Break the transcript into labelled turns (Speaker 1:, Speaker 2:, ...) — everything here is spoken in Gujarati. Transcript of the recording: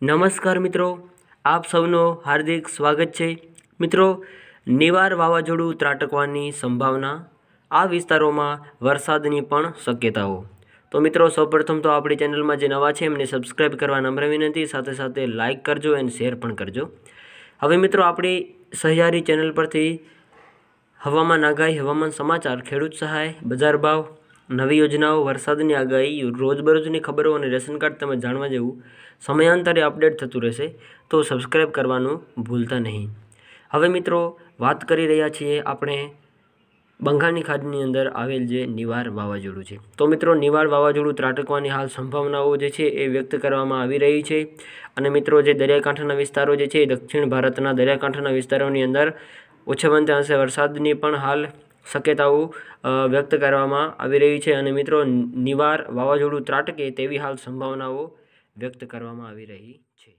Speaker 1: નમસ્કાર મિત્રો આપ સૌનો હાર્દિક સ્વાગત છે મિત્રો નિવાર વાવાઝોડું ત્રાટકવાની સંભાવના આ વિસ્તારોમાં વરસાદની પણ શક્યતાઓ તો મિત્રો સૌપ્રથમ તો આપણી ચેનલમાં જે નવા છે એમને સબસ્ક્રાઈબ કરવા નમ્ર વિનંતી સાથે સાથે લાઇક કરજો એન્ડ શેર પણ કરજો હવે મિત્રો આપણી સહિયારી ચેનલ પરથી હવામાન આગાહી હવામાન સમાચાર ખેડૂત સહાય બજાર ભાવ નવી યોજનાઓ વરસાદની આગાહી રોજબરોજની ખબરો અને રેશન કાર્ડ તમે જાણવા જેવું સમયાંતરે અપડેટ થતું રહેશે તો સબસ્ક્રાઈબ કરવાનું ભૂલતા નહીં હવે મિત્રો વાત કરી રહ્યા છીએ આપણે બંગાળની ખાડીની અંદર આવેલ જે નિવાર વાવાઝોડું છે તો મિત્રો નિવાર વાવાઝોડું ત્રાટકવાની હાલ સંભાવનાઓ જે છે એ વ્યક્ત કરવામાં આવી રહી છે અને મિત્રો જે દરિયાકાંઠાના વિસ્તારો જે છે દક્ષિણ ભારતના દરિયાકાંઠાના વિસ્તારોની અંદર ઓછામાં અંશે વરસાદની પણ હાલ શક્યતાઓ વ્યક્ત કરવામાં આવી રહી છે અને મિત્રો નિવાર વાવાઝોડું ત્રાટકે તેવી હાલ સંભાવનાઓ વ્યક્ત કરવામાં આવી રહી છે